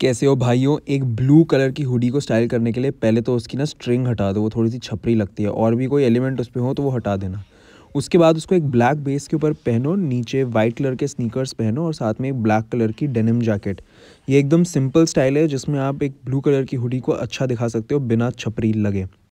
कैसे हो भाइयों एक ब्लू कलर की हुडी को स्टाइल करने के लिए पहले तो उसकी ना स्ट्रिंग हटा दो वो थोड़ी सी छपरी लगती है और भी कोई एलिमेंट उस पर हो तो वो हटा देना उसके बाद उसको एक ब्लैक बेस के ऊपर पहनो नीचे वाइट कलर के स्नीकर्स पहनो और साथ में एक ब्लैक कलर की डेनिम जैकेट ये एकदम सिंपल स्टाइल है जिसमें आप एक ब्लू कलर की हुडी को अच्छा दिखा सकते हो बिना छपरी लगे